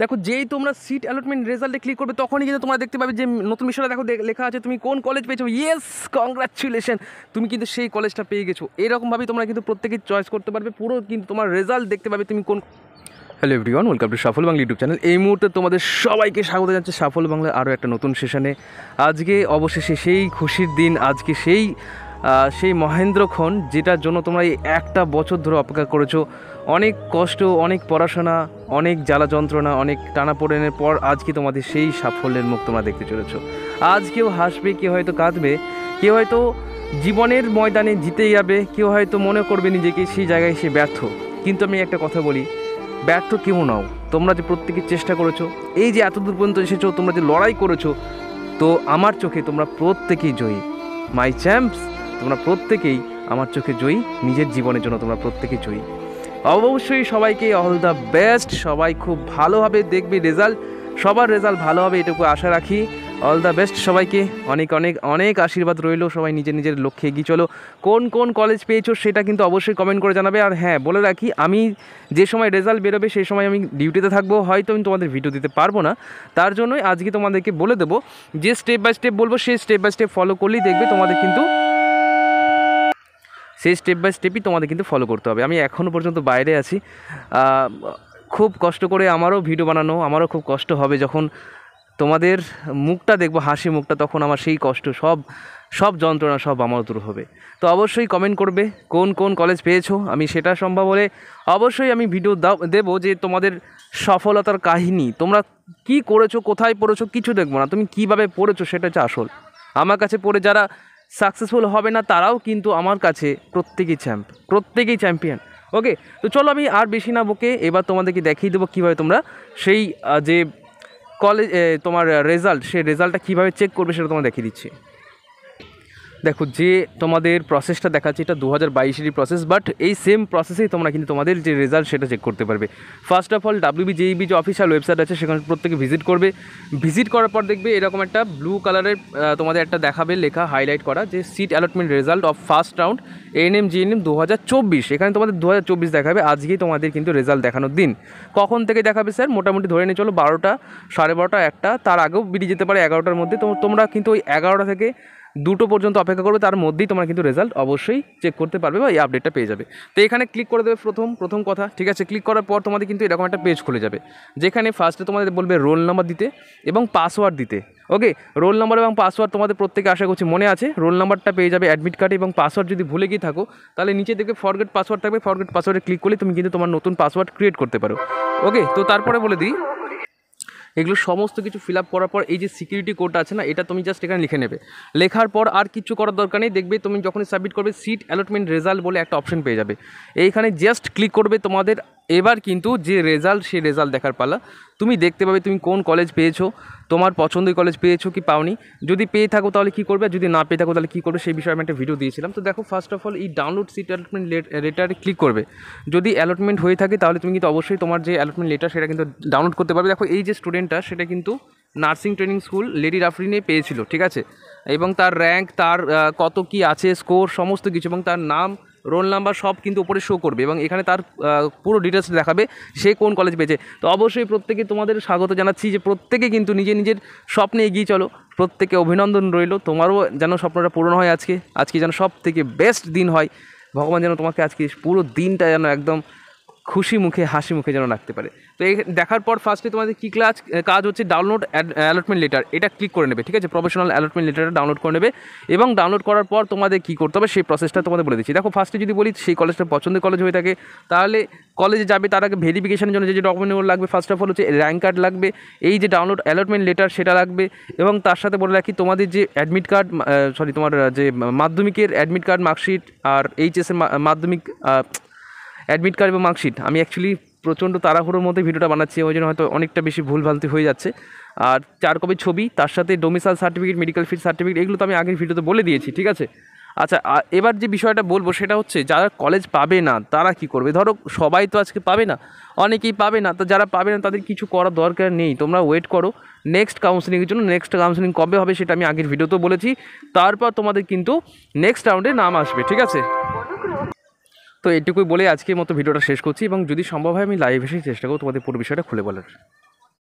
দেখো যেই তোমরা সিট অ্যালটমেন্ট রেজাল্টে ক্লিক করবে তখনই কিন্তু তোমরা দেখতে পাবে যে নতুন বিষয়টা দেখো লেখা আছে তুমি কোন কলেজ পেয়েছো ইয়েস কংগ্রাচুলেশন তুমি কিন্তু সেই কলেজটা পেয়ে গেছো এরকমভাবেই তোমরা কিন্তু প্রত্যেকে চয়েস করতে পারবে পুরো কিন্তু তোমার রেজাল্ট দেখতে পাবে তুমি কোন hello everyone welcome to Safal Bangla YouTube channel এই মুহূর্তে তোমাদের সবাইকে স্বাগত জানাচ্ছে সাফল বাংলা আরও একটা নতুন সেশনে আজকে অবশেষে সেই খুশির দিন আজকে সেই সেই মহেন্দ্রক্ষণ যেটার জন্য তোমরা এই একটা বছর ধরে অপেক্ষা করেছো অনেক কষ্ট অনেক পড়াশোনা অনেক জ্বালা যন্ত্রণা অনেক টানাপোড়েনের পর আজকে তোমাদের সেই সাফল্যের মুখ তোমরা দেখতে চলেছো আজ কেউ হাসবে কেউ হয়তো কাঁদবে কেউ হয়তো জীবনের ময়দানে জিতে যাবে কেউ হয়তো মনে করবে নিজেকে সেই জায়গায় সে ব্যর্থ কিন্তু আমি একটা কথা বলি ব্যর্থ কেউ নাও তোমরা যে প্রত্যেকে চেষ্টা করেছো এই যে এত দূর পর্যন্ত এসেছো তোমরা যে লড়াই করেছো তো আমার চোখে তোমরা প্রত্যেকেই জয়ী মাই চ্যাম্পস তোমরা প্রত্যেকেই আমার চোখে জয়ী নিজের জীবনের জন্য তোমরা প্রত্যেকে জয়ী অবশ্যই সবাইকে অল দ্য বেস্ট সবাই খুব ভালোভাবে দেখবে রেজাল্ট সবার রেজাল্ট ভালো হবে এটুকু আশা রাখি অল দ্য বেস্ট সবাইকে অনেক অনেক অনেক আশীর্বাদ রইল সবাই নিজের নিজের লক্ষ্যে এগিয়ে চলো কোন কোন কলেজ পেয়েছো সেটা কিন্তু অবশ্যই কমেন্ট করে জানাবে আর হ্যাঁ বলে রাখি আমি যে সময় রেজাল্ট বেরোবে সেই সময় আমি ডিউটিতে থাকবো হয়তো আমি তোমাদের ভিডিও দিতে পারবো না তার জন্যই আজকে তোমাদেরকে বলে দেবো যে স্টেপ বাই স্টেপ বলবো সেই স্টেপ বাই স্টেপ ফলো করলেই দেখবে তোমাদের কিন্তু সেই স্টেপ বাই স্টেপই তোমাদের কিন্তু ফলো করতে হবে আমি এখনও পর্যন্ত বাইরে আছি খুব কষ্ট করে আমারও ভিডিও বানানো আমারও খুব কষ্ট হবে যখন তোমাদের মুখটা দেখবো হাসি মুখটা তখন আমার সেই কষ্ট সব সব যন্ত্রণা সব আমার দূর হবে তো অবশ্যই কমেন্ট করবে কোন কোন কলেজ পেয়েছো আমি সেটা সম্ভব হলে অবশ্যই আমি ভিডিও দেবো যে তোমাদের সফলতার কাহিনী তোমরা কি করেছো কোথায় পড়েছো কিছু দেখবো না তুমি কিভাবে পড়েছো সেটা হচ্ছে আসল আমার কাছে পড়ে যারা সাকসেসফুল হবে না তারাও কিন্তু আমার কাছে প্রত্যেকেই চ্যাম্প প্রত্যেকেই চ্যাম্পিয়ন ওকে তো চলো আমি আর বেশি না বকে এবার তোমাদেরকে দেখিয়ে দেবো কীভাবে তোমরা সেই যে কলেজ তোমার রেজাল্ট সেই রেজাল্টটা কীভাবে চেক করবে সেটা তোমার দেখিয়ে দিচ্ছি দেখো যে তোমাদের প্রসেসটা দেখাচ্ছে এটা দু হাজার বাইশেরই প্রসেস বাট এই সেম প্রসেসেই তোমরা কিন্তু তোমাদের যে রেজাল্ট সেটা চেক করতে পারবে first of all WB JEB যে অফিসিয়াল ওয়েবসাইট আছে সেখানে প্রত্যেকে ভিজিট করবে ভিজিট করার পর দেখবে এরকম একটা ব্লু কালারের তোমাদের একটা দেখাবে লেখা হাইলাইট করা যে seat allotment result of first round N M GNM দু হাজার চব্বিশ এখানে তোমাদের দু হাজার চব্বিশ দেখাবে আজকেই তোমাদের কিন্তু রেজাল্ট দেখানোর দিন কখন থেকে দেখাবে স্যার মোটামুটি ধরে নিয়ে চলো বারোটা সাড়ে বারোটা একটা তার আগেও বেরিয়ে যেতে পারে এগারোটার মধ্যে তো তোমরা কিন্তু ওই এগারোটা থেকে দুটো পর্যন্ত অপেক্ষা করবে তার মধ্যেই তোমরা কিন্তু রেজাল্ট অবশ্যই চেক করতে পারবে বা এই আপডেটটা পেয়ে যাবে তো এখানে ক্লিক করে দেবে প্রথম প্রথম কথা ঠিক আছে ক্লিক করার পর তোমাদের কিন্তু এরকম একটা পেজ খুলে যাবে যেখানে ফার্স্টে তোমাদের বলবে রোল নাম্বার দিতে এবং পাসওয়ার্ড দিতে ওকে রোল নাম্বার এবং পাসওয়ার্ড তোমাদের প্রত্যেকে আশা করছি মনে আছে রোল নাম্বারটা পেয়ে যাবে অ্যাডমিট কার্ডে এবং পাসওয়ার্ড যদি ভুলে গিয়ে থাকো তাহলে নিচে দেখে ফরগেট পাসওয়ার্ড থাকবে ফরগেট পাসওয়ার্ডে ক্লিক করলে তুমি কিন্তু তোমার নতুন পাসওয়ার্ড ক্রিয়েট করতে পারো ওকে তো তারপরে বলে দিই এগুলো সমস্ত কিছু ফিল করার পর এই যে সিকিউরিটি কোডটা আছে না এটা তুমি জাস্ট এখানে লিখে নেবে লেখার পর আর কিছু করার দরকার নেই দেখবে তুমি যখনই সাবমিট করবে সিট অ্যালটমেন্ট রেজাল্ট বলে একটা অপশন পেয়ে যাবে এইখানে জাস্ট ক্লিক করবে তোমাদের এবার কিন্তু যে রেজাল্ট সেই রেজাল্ট দেখার পালা তুমি দেখতে পাবে তুমি কোন কলেজ পেয়েছো তোমার পছন্দের কলেজ পেয়েছো কি পাওনি যদি পেয়ে থাকো তাহলে কী করবে যদি না পেয়ে থাকো তাহলে কী করবে সেই বিষয়ে আমি একটা ভিডিও দিয়েছিলাম তো দেখো ফার্স্ট অফ অল এই ডাউনলোড সিট অ্যালটমেন্ট লেটারে ক্লিক করবে যদি অ্যালটমেন্ট হয়ে থাকে তাহলে তুমি কিন্তু অবশ্যই তোমার যে অ্যালটমেন্ট লেটার সেটা কিন্তু ডাউনলোড করতে পারবে দেখো এই যে স্টুডেন্টটা সেটা কিন্তু নার্সিং ট্রেনিং স্কুল লেডি রাফরিনে পেয়েছিল ঠিক আছে এবং তার র্যাঙ্ক তার কত কি আছে স্কোর সমস্ত কিছু এবং তার নাম রোল নাম্বার সব কিন্তু উপরে শো করবে এবং এখানে তার পুরো ডিটেলস দেখাবে সে কোন কলেজ পেয়েছে তো অবশ্যই প্রত্যেকে তোমাদের স্বাগত জানাচ্ছি যে প্রত্যেকে কিন্তু নিজে নিজের স্বপ্নে এগিয়ে চলো প্রত্যেকে অভিনন্দন রইল তোমারও যেন স্বপ্নটা পূরণ হয় আজকে আজকে যেন সব থেকে বেস্ট দিন হয় ভগবান যেন তোমাকে আজকে পুরো দিনটা যেন একদম খুশি মুখে হাসি মুখে যেন রাখতে পারে তো এই দেখার পর ফার্স্টে তোমাদের কী ক্লাস কাজ হচ্ছে ডাউনলোড অ্যালটমেন্ট লেটার এটা ক্লিক করে নেবে ঠিক আছে প্রফেশনাল অ্যালটমেন্ট লেটারটা ডাউনলোড করে নেবে এবং ডাউনলোড করার পর তোমাদের কী করতে হবে সেই প্রসেসটা তোমাদের বলে দিচ্ছি দেখো ফার্স্টে যদি বলি সেই কলেজটা পছন্দের কলেজ হয়ে থাকে তাহলে কলেজে যাবে তার আগে ভেরিফিকেশনের জন্য যে যে ডকুমেন্টগুলো লাগবে ফার্স্ট অফ অল হচ্ছে র্যাঙ্ক কার্ড লাগবে এই যে ডাউনলোড অ্যালটমেন্ট লেটার সেটা লাগবে এবং তার সাথে বলে রাখি তোমাদের যে অ্যাডমিট কার্ড সরি তোমার যে মাধ্যমিকের অ্যাডমিট কার্ড মার্কশিট আর এইচএসের মাধ্যমিক অ্যাডমিট কার্ড এবং মার্কশিট আমি অ্যাকচুয়ালি প্রচণ্ড তাড়াহুড়োর মধ্যে ভিডিওটা বানাচ্ছি ওই জন্য হয়তো অনেকটা বেশি ভুলভ্রান্তি হয়ে যাচ্ছে আর চার কপি ছবি তার সাথে domicile certificate medical fit certificate এগুলো তো আমি আগের ভিডিওতে বলে দিয়েছি ঠিক আছে আচ্ছা এবার যে বিষয়টা বলবো সেটা হচ্ছে যারা কলেজ পাবে না তারা কি করবে ধরো সবাই তো আজকে পাবে না অনেকেই পাবে না তো যারা পাবে না তাদের কিছু করার দরকার নেই তোমরা ওয়েট করো নেক্সট কাউন্সিলিংয়ের জন্য নেক্সট কাউন্সিলিং কবে হবে সেটা আমি আগের ভিডিওতেও বলেছি তারপর তোমাদের কিন্তু নেক্সট রাউন্ডে নাম আসবে ঠিক আছে তো এটুকুই বলে আজকের মতো ভিডিওটা শেষ করছি এবং যদি সম্ভব হয় আমি লাইভ এসে চেষ্টা করবো তোমাদের পুরো বিষয়টা খুলে বলার